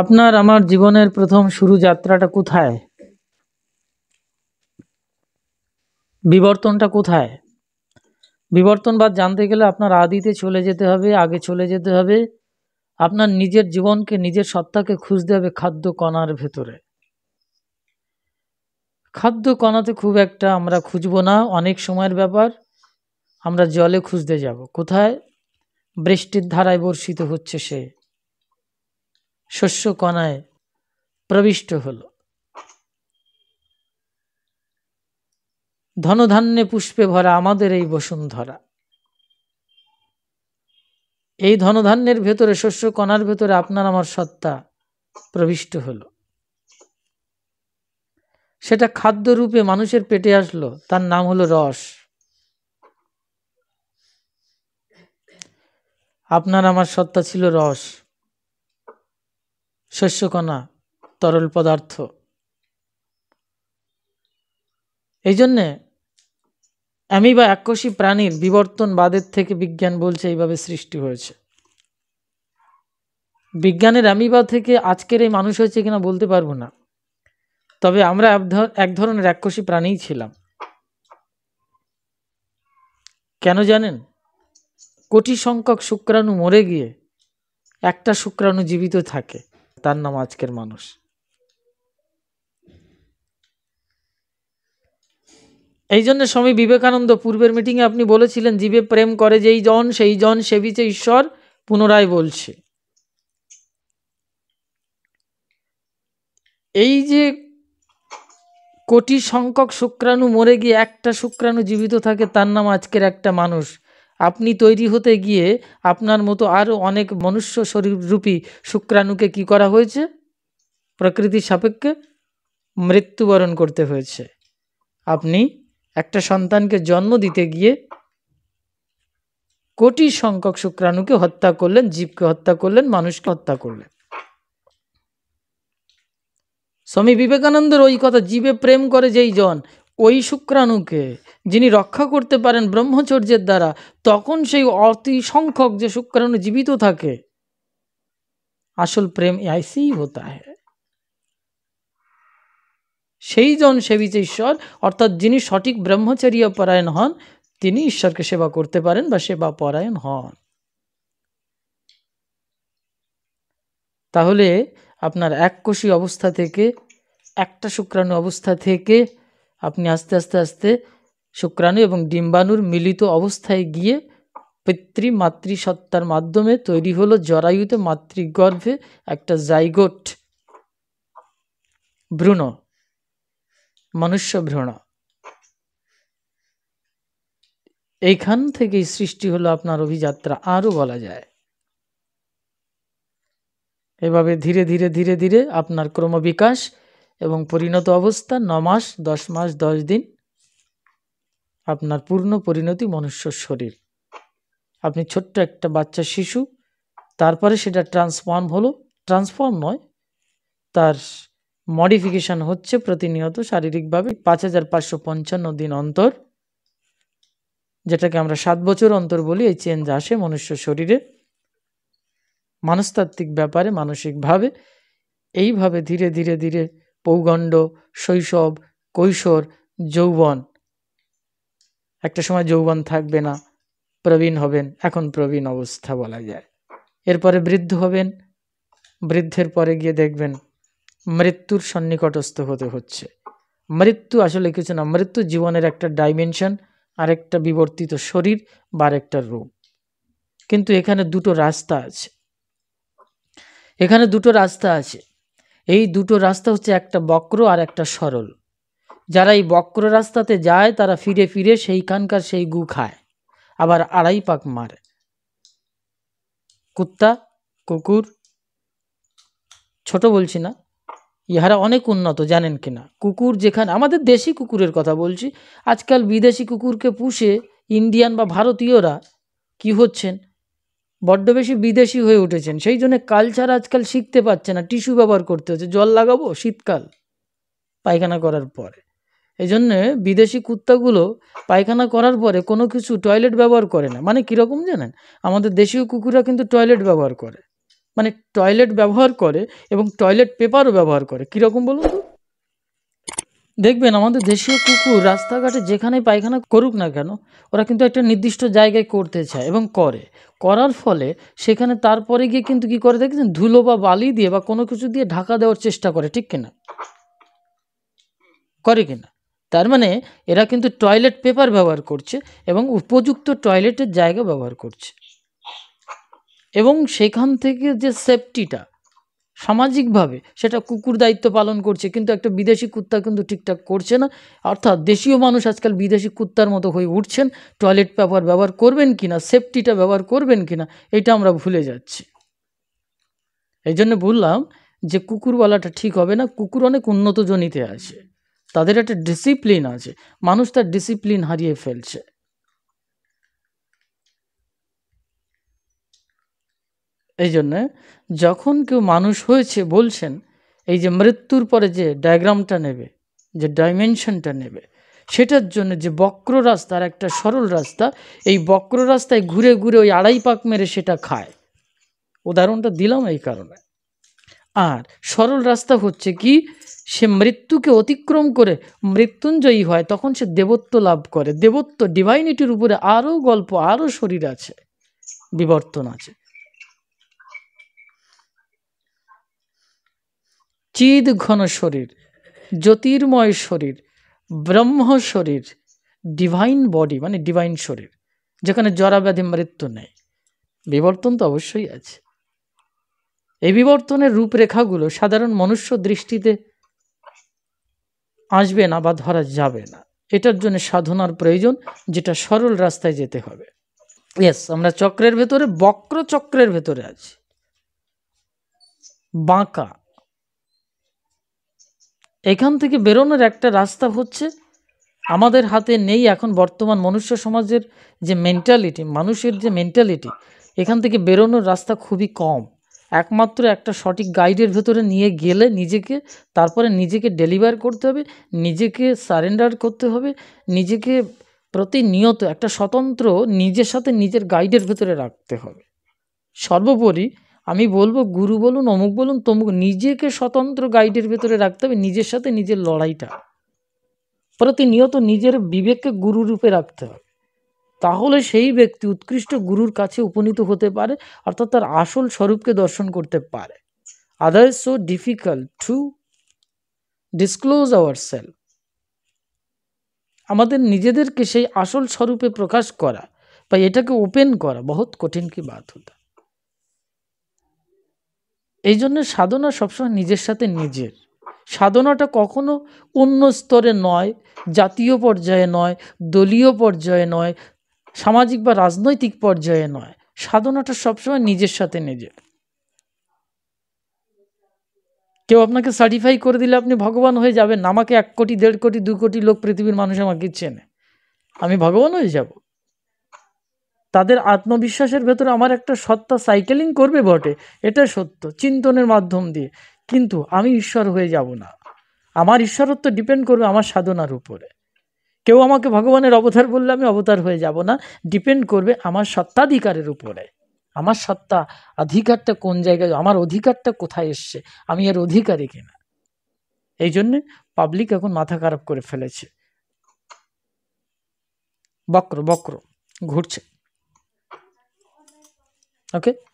আপনার আমার জীবনের প্রথম শুরু যাত্রাটা কোথায় বিবর্তনটা কোথায় বিবর্তনবাদ জানতে গেলে আপনার আদিতে চলে যেতে হবে আগে চলে যেতে হবে আপনার নিজের জীবনকে নিজের সত্তাকে খুঁজতে হবে খাদ্য কণার ভেতরে খাদ্য কণাতে খুব একটা আমরা খুঁজব না অনেক সময়ের ব্যাপার আমরা জলে খুঁজতে যাব কোথায় বৃষ্টির ধারায় বর্ষিত হচ্ছে সে শস্য কণায় প্রবিষ্ট হল ধনধান্যে পুষ্পে ভরা আমাদের এই বসুন্ধরা এই ধনধান্যের ভেতরে শস্যকণার ভেতরে আপনার আমার সত্তা প্রবিষ্ট হল সেটা খাদ্য রূপে মানুষের পেটে আসলো তার নাম হলো রস আপনার আমার সত্তা ছিল রস শস্যকণা তরল পদার্থ এই জন্যে আমি বা এককোষী প্রাণীর বাদের থেকে বিজ্ঞান বলছে এইভাবে সৃষ্টি হয়েছে বিজ্ঞানের অ্যামিবা থেকে আজকের এই মানুষ হয়েছে কিনা বলতে পারবো না তবে আমরা এক ধরনের এককোষী প্রাণীই ছিলাম কেন জানেন কোটি সংখ্যক শুক্রাণু মরে গিয়ে একটা শুক্রাণু জীবিত থাকে তার নাম আজকের মানুষ এই জন্য স্বামী বিবেকানন্দ পূর্বের মিটিংয়ে আপনি বলেছিলেন জীবে প্রেম করে যেই জন সেই জন বিচে ঈশ্বর পুনরায় বলছে এই যে কোটি সংখ্যক শুক্রাণু মরে গিয়ে একটা শুক্রাণু জীবিত থাকে তার নাম আজকের একটা মানুষ আপনি তৈরি হতে গিয়ে আপনার মতো আরও অনেক মনুষ্য শরীররূপী শুক্রাণুকে কি করা হয়েছে প্রকৃতির সাপেক্ষে মৃত্যুবরণ করতে হয়েছে আপনি একটা সন্তানকে জন্ম দিতে গিয়ে কোটি সংখ্যক শুক্রাণুকে হত্যা করলেন জীবকে হত্যা করলেন মানুষকে হত্যা করলেন স্বামী বিবেকানন্দের ওই কথা জীবে প্রেম করে যেই জন ওই শুক্রাণুকে যিনি রক্ষা করতে পারেন ব্রহ্মচর্যের দ্বারা তখন সেই অতি সংখ্যক যে শুক্রাণু জীবিত থাকে আসল প্রেম এআইসি হতা হ্যাঁ সেই জন সেবিত ঈশ্বর অর্থাৎ যিনি সঠিক ব্রহ্মচারী পরায়ণ হন তিনি ঈশ্বরকে সেবা করতে পারেন বা সেবা পরায়ণ হন তাহলে আপনার এককোষী অবস্থা থেকে একটা শুক্রাণু অবস্থা থেকে আপনি আস্তে আস্তে আস্তে শুক্রাণু এবং ডিম্বাণুর মিলিত অবস্থায় গিয়ে পিতৃ মাতৃসত্তার মাধ্যমে তৈরি হলো জরায়ুতে মাতৃগর্ভে একটা জাইগোট ভ্রূণ মনুষ্য ভ্রূণ এইখান থেকেই সৃষ্টি হলো আপনার অভিযাত্রা আরও বলা যায় এভাবে ধীরে ধীরে ধীরে ধীরে আপনার ক্রমবিকাশ এবং পরিণত অবস্থা ন মাস দশ মাস দশ দিন আপনার পূর্ণ পরিণতি মনুষ্য শরীর আপনি ছোট্ট একটা বাচ্চা শিশু তারপরে সেটা ট্রান্সফর্ম হলো ট্রান্সফর্ম নয় তার মডিফিকেশন হচ্ছে প্রতিনিয়ত শারীরিকভাবে পাঁচ হাজার পাঁচশো পঞ্চান্ন দিন অন্তর যেটাকে আমরা সাত বছর অন্তর বলি এই চেঞ্জ আসে মনুষ্য শরীরে মানস্তাত্ত্বিক ব্যাপারে মানসিকভাবে এইভাবে ধীরে ধীরে ধীরে পৌগণ্ড শৈশব কৈশোর যৌবন একটা সময় যৌবন থাকবে না প্রবীণ হবেন এখন প্রবীণ অবস্থা বলা যায় এরপরে বৃদ্ধ হবেন বৃদ্ধের পরে গিয়ে দেখবেন মৃত্যুর সন্নিকটস্থ হতে হচ্ছে মৃত্যু আসলে কিছু না মৃত্যু জীবনের একটা ডাইমেনশন আরেকটা বিবর্তিত শরীর বা আরেকটা রূপ কিন্তু এখানে দুটো রাস্তা আছে এখানে দুটো রাস্তা আছে এই দুটো রাস্তা হচ্ছে একটা বক্র আর একটা সরল যারা এই বক্র রাস্তাতে যায় তারা ফিরে ফিরে সেইখানকার সেই গু খায় আবার আড়াই পাক মারে কুত্তা কুকুর ছোট বলছি না ইহারা অনেক উন্নত জানেন কিনা কুকুর যেখানে আমাদের দেশি কুকুরের কথা বলছি আজকাল বিদেশি কুকুরকে পুষে ইন্ডিয়ান বা ভারতীয়রা কি হচ্ছেন বড্ড বেশি বিদেশি হয়ে উঠেছেন সেই জন্য কালচার আজকাল শিখতে পারছে না টিস্যু ব্যবহার করতে হচ্ছে জল লাগাবো শীতকাল পায়খানা করার পরে এই জন্যে বিদেশি কুত্তাগুলো পায়খানা করার পরে কোনো কিছু টয়লেট ব্যবহার করে না মানে কীরকম জানেন আমাদের দেশীয় কুকুররা কিন্তু টয়লেট ব্যবহার করে মানে টয়লেট ব্যবহার করে এবং টয়লেট পেপারও ব্যবহার করে কীরকম বলুন তো দেখবেন আমাদের দেশীয় কুকুর রাস্তাঘাটে যেখানে পায়খানা করুক না কেন ওরা কিন্তু একটা নির্দিষ্ট জায়গায় করতে চায় এবং করে করার ফলে সেখানে তারপরে গিয়ে কিন্তু কি করে দেখেছেন ধুলো বা বালি দিয়ে বা কোনো কিছু দিয়ে ঢাকা দেওয়ার চেষ্টা করে ঠিক কিনা করে কিনা তার মানে এরা কিন্তু টয়লেট পেপার ব্যবহার করছে এবং উপযুক্ত টয়লেটের জায়গা ব্যবহার করছে এবং সেখান থেকে যে সেফটিটা সামাজিকভাবে সেটা কুকুর দায়িত্ব পালন করছে কিন্তু একটা বিদেশি কুত্তা কিন্তু ঠিকঠাক করছে না অর্থাৎ দেশীয় মানুষ আজকাল বিদেশি কুত্তার মতো হয়ে উঠছেন টয়লেট পেপার ব্যবহার করবেন কি না সেফটিটা ব্যবহার করবেন কি না এটা আমরা ভুলে যাচ্ছি এই জন্য বললাম যে কুকুরওয়ালাটা ঠিক হবে না কুকুর অনেক উন্নত জনিতে আছে তাদের একটা ডিসিপ্লিন আছে মানুষ তার ডিসিপ্লিন হারিয়ে ফেলছে এই জন্যে যখন কেউ মানুষ হয়েছে বলছেন এই যে মৃত্যুর পরে যে ডায়াগ্রামটা নেবে যে ডাইমেনশনটা নেবে সেটার জন্য যে বক্র রাস্তার একটা সরল রাস্তা এই বক্র রাস্তায় ঘুরে ঘুরে ওই আড়াই পাক মেরে সেটা খায় উদাহরণটা দিলাম এই কারণে আর সরল রাস্তা হচ্ছে কি সে মৃত্যুকে অতিক্রম করে মৃত্যুঞ্জয়ী হয় তখন সে দেবত্ব লাভ করে দেবত্ব ডিভাইনিটির উপরে আরও গল্প আরও শরীর আছে বিবর্তন আছে চিদ ঘন শরীর জ্যোতির্ময় শরীর ব্রহ্ম শরীর ডিভাইন বডি মানে ডিভাইন শরীর যেখানে জরাব্যাধি মৃত্যু নেই বিবর্তন তো অবশ্যই আছে এই বিবর্তনের রূপরেখাগুলো সাধারণ মনুষ্য দৃষ্টিতে আসবে না বা ধরা যাবে না এটার জন্য সাধনার প্রয়োজন যেটা সরল রাস্তায় যেতে হবে ইয়েস আমরা চক্রের ভেতরে বক্র চক্রের ভেতরে আছি বাঁকা এখান থেকে বেরোনোর একটা রাস্তা হচ্ছে আমাদের হাতে নেই এখন বর্তমান মনুষ্য সমাজের যে মেন্টালিটি মানুষের যে মেন্টালিটি এখান থেকে বেরোনোর রাস্তা খুবই কম একমাত্র একটা সঠিক গাইডের ভেতরে নিয়ে গেলে নিজেকে তারপরে নিজেকে ডেলিভার করতে হবে নিজেকে সারেন্ডার করতে হবে নিজেকে প্রতিনিয়ত একটা স্বতন্ত্র নিজের সাথে নিজের গাইডের ভেতরে রাখতে হবে সর্বোপরি আমি বলবো গুরু বলুন অমুক বলুন তমুক নিজেকে স্বতন্ত্র গাইডের ভেতরে রাখতে হবে নিজের সাথে নিজের লড়াইটা প্রতিনিয়ত নিজের বিবেককে গুরুরূপে রাখতে হবে তাহলে সেই ব্যক্তি উৎকৃষ্ট গুরুর কাছে উপনীত হতে পারে অর্থাৎ তার আসল স্বরূপকে দর্শন করতে পারে others so difficult to disclose our self আমাদের নিজেদেরকে সেই আসল স্বরূপে প্রকাশ করা বা এটাকে ওপেন করা বহুত কঠিন কি বাত হতো এই জন্য সাধনা সবসময় নিজের সাথে নিজের সাধনাটা কখনো অন্য স্তরে নয় জাতীয় পর্যায়ে নয় দলীয় পর্যায়ে নয় সামাজিক বা রাজনৈতিক পর্যায়ে নয় সাধনাটা সবসময় নিজের সাথে নিজের কেউ আপনাকে সার্টিফাই করে দিলে আপনি ভগবান হয়ে যাবেন আমাকে এক কোটি দেড় কোটি দু কোটি লোক পৃথিবীর মানুষ আমাকে চেনে আমি ভগবান হয়ে যাব তাদের আত্মবিশ্বাসের ভেতরে আমার একটা সত্তা সাইকেলিং করবে বটে এটা সত্য চিন্তনের মাধ্যম দিয়ে কিন্তু আমি ঈশ্বর হয়ে যাব না আমার ঈশ্বরত্ব ডিপেন্ড করবে আমার সাধনার উপরে কেউ আমাকে ভগবানের অবতার বললে আমি অবতার হয়ে যাব না ডিপেন্ড করবে আমার সত্ত্বাধিকারের উপরে আমার সত্তা অধিকারটা কোন জায়গায় আমার অধিকারটা কোথায় এসছে আমি এর অধিকারী কিনা এই জন্যে পাবলিক এখন মাথা খারাপ করে ফেলেছে বক্র বক্র ঘুরছে ওকে